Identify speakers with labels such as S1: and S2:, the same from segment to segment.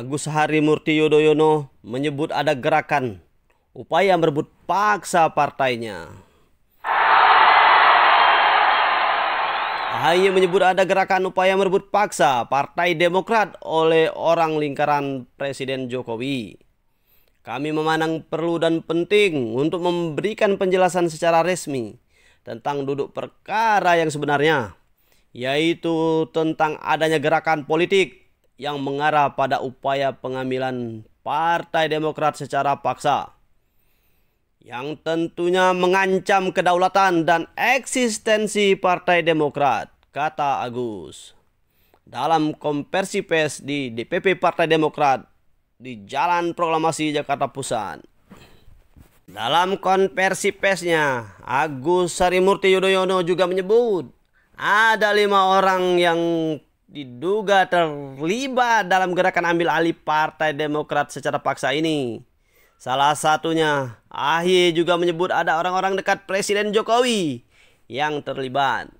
S1: Agus Harimurti Yudhoyono menyebut ada gerakan upaya merebut paksa partainya. Hanya menyebut ada gerakan upaya merebut paksa Partai Demokrat oleh orang lingkaran Presiden Jokowi. Kami memandang perlu dan penting untuk memberikan penjelasan secara resmi tentang duduk perkara yang sebenarnya, yaitu tentang adanya gerakan politik yang mengarah pada upaya pengambilan Partai Demokrat secara paksa yang tentunya mengancam kedaulatan dan eksistensi Partai Demokrat, kata Agus. Dalam konversi pes di DPP Partai Demokrat di Jalan Proklamasi Jakarta Pusat. Dalam konversi pesnya, Agus Sarimurti Yudhoyono juga menyebut ada lima orang yang diduga terlibat dalam gerakan ambil alih Partai Demokrat secara paksa ini. Salah satunya, Ahy juga menyebut ada orang-orang dekat Presiden Jokowi yang terlibat.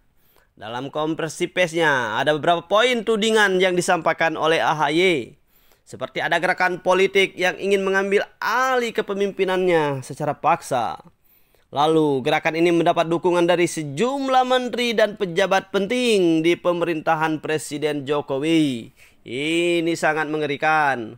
S1: Dalam kompresi pesnya, ada beberapa poin tudingan yang disampaikan oleh AHY. Seperti ada gerakan politik yang ingin mengambil alih kepemimpinannya secara paksa. Lalu, gerakan ini mendapat dukungan dari sejumlah menteri dan pejabat penting di pemerintahan Presiden Jokowi. Ini sangat mengerikan.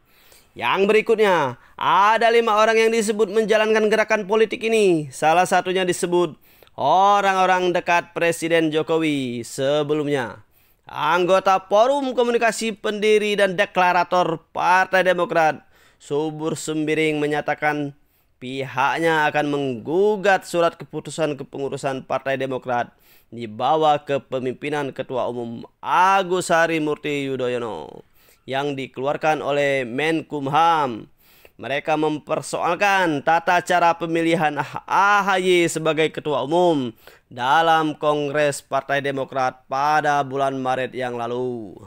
S1: Yang berikutnya, ada lima orang yang disebut menjalankan gerakan politik ini. Salah satunya disebut orang-orang dekat Presiden Jokowi sebelumnya. Anggota Forum Komunikasi Pendiri dan Deklarator Partai Demokrat, Subur Sembiring menyatakan pihaknya akan menggugat surat keputusan kepengurusan Partai Demokrat di bawah kepemimpinan Ketua Umum Agus Harimurti Yudhoyono yang dikeluarkan oleh Menkumham. Mereka mempersoalkan tata cara pemilihan AHY sebagai ketua umum dalam Kongres Partai Demokrat pada bulan Maret yang lalu.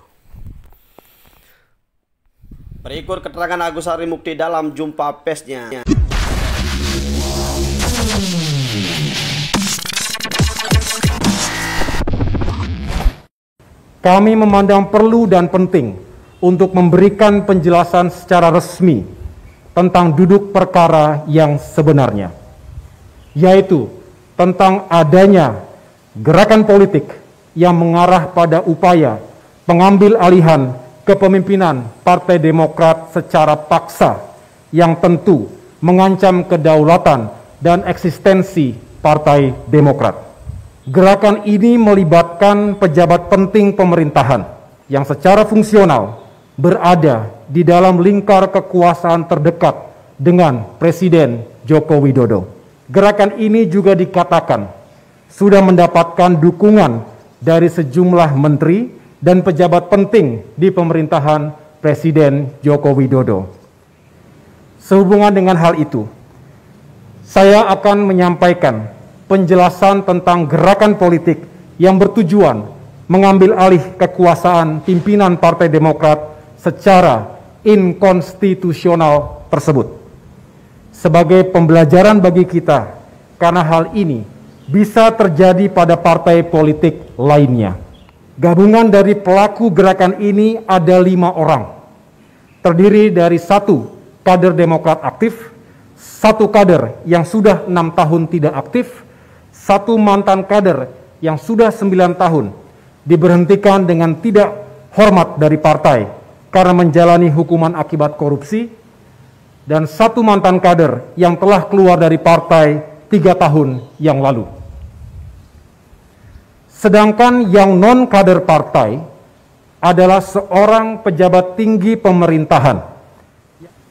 S1: Berikut keterangan Agus Harimukti dalam jumpa pesnya.
S2: Kami memandang perlu dan penting untuk memberikan penjelasan secara resmi tentang duduk perkara yang sebenarnya, yaitu tentang adanya gerakan politik yang mengarah pada upaya pengambil alihan kepemimpinan Partai Demokrat secara paksa yang tentu mengancam kedaulatan dan eksistensi Partai Demokrat. Gerakan ini melibatkan pejabat penting pemerintahan yang secara fungsional berada di dalam lingkar kekuasaan terdekat dengan Presiden Joko Widodo. Gerakan ini juga dikatakan sudah mendapatkan dukungan dari sejumlah menteri dan pejabat penting di pemerintahan Presiden Joko Widodo. Sehubungan dengan hal itu, saya akan menyampaikan penjelasan tentang gerakan politik yang bertujuan mengambil alih kekuasaan pimpinan Partai Demokrat secara inkonstitusional tersebut. Sebagai pembelajaran bagi kita, karena hal ini bisa terjadi pada partai politik lainnya. Gabungan dari pelaku gerakan ini ada lima orang, terdiri dari satu kader Demokrat aktif, satu kader yang sudah enam tahun tidak aktif, satu mantan kader yang sudah sembilan tahun diberhentikan dengan tidak hormat dari partai karena menjalani hukuman akibat korupsi, dan satu mantan kader yang telah keluar dari partai tiga tahun yang lalu. Sedangkan yang non-kader partai adalah seorang pejabat tinggi pemerintahan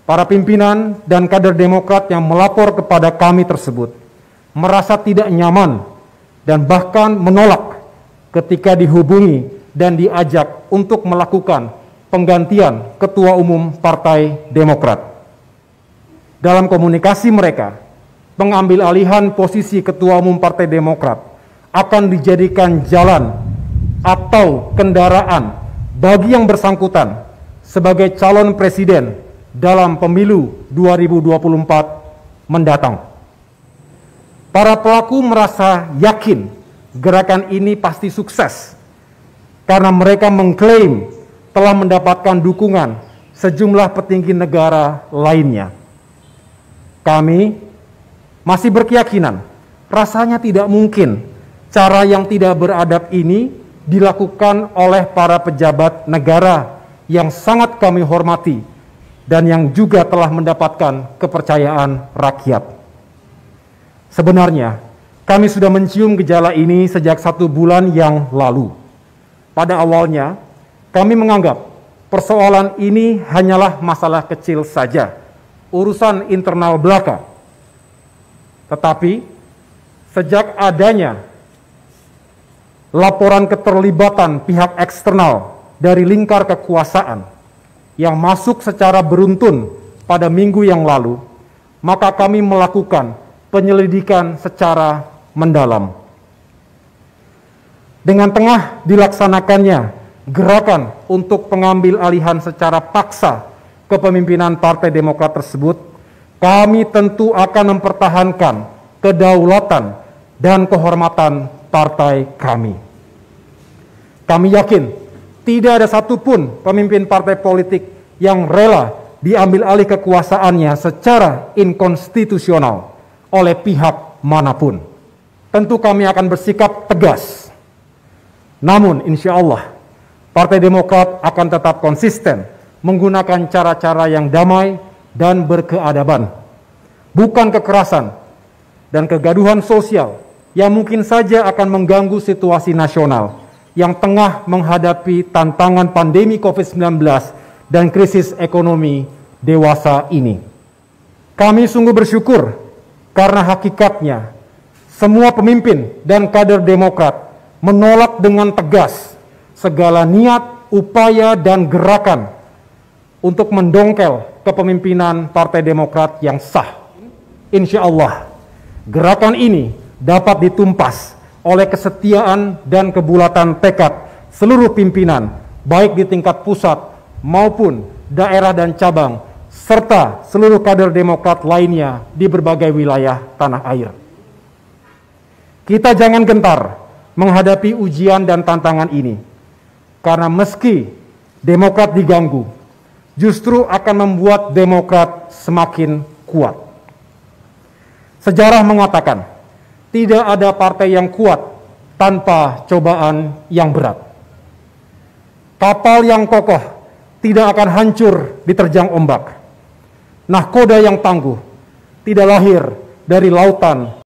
S2: Para pimpinan dan kader Demokrat yang melapor kepada kami tersebut merasa tidak nyaman dan bahkan menolak ketika dihubungi dan diajak untuk melakukan penggantian Ketua Umum Partai Demokrat. Dalam komunikasi mereka, pengambil alihan posisi Ketua Umum Partai Demokrat akan dijadikan jalan atau kendaraan bagi yang bersangkutan sebagai calon presiden dalam pemilu 2024 mendatang. Para pelaku merasa yakin gerakan ini pasti sukses karena mereka mengklaim telah mendapatkan dukungan sejumlah petinggi negara lainnya. Kami masih berkeyakinan rasanya tidak mungkin cara yang tidak beradab ini dilakukan oleh para pejabat negara yang sangat kami hormati dan yang juga telah mendapatkan kepercayaan rakyat. Sebenarnya, kami sudah mencium gejala ini sejak satu bulan yang lalu. Pada awalnya, kami menganggap persoalan ini hanyalah masalah kecil saja, urusan internal belaka. Tetapi, sejak adanya laporan keterlibatan pihak eksternal dari lingkar kekuasaan, yang masuk secara beruntun pada minggu yang lalu, maka kami melakukan penyelidikan secara mendalam. Dengan tengah dilaksanakannya gerakan untuk pengambil alihan secara paksa kepemimpinan Partai Demokrat tersebut, kami tentu akan mempertahankan kedaulatan dan kehormatan partai kami. Kami yakin tidak ada satupun pemimpin partai politik yang rela diambil alih kekuasaannya secara inkonstitusional oleh pihak manapun. Tentu kami akan bersikap tegas. Namun insya Allah Partai Demokrat akan tetap konsisten menggunakan cara-cara yang damai dan berkeadaban. Bukan kekerasan dan kegaduhan sosial yang mungkin saja akan mengganggu situasi nasional yang tengah menghadapi tantangan pandemi COVID-19 dan krisis ekonomi dewasa ini. Kami sungguh bersyukur karena hakikatnya semua pemimpin dan kader Demokrat menolak dengan tegas segala niat, upaya, dan gerakan untuk mendongkel kepemimpinan Partai Demokrat yang sah. Insya Allah, gerakan ini dapat ditumpas oleh kesetiaan dan kebulatan tekad seluruh pimpinan, baik di tingkat pusat maupun daerah dan cabang, serta seluruh kader Demokrat lainnya di berbagai wilayah tanah air. Kita jangan gentar menghadapi ujian dan tantangan ini, karena meski Demokrat diganggu, justru akan membuat Demokrat semakin kuat. Sejarah mengatakan, tidak ada partai yang kuat tanpa cobaan yang berat. Kapal yang kokoh tidak akan hancur diterjang ombak. Nahkoda yang tangguh tidak lahir dari lautan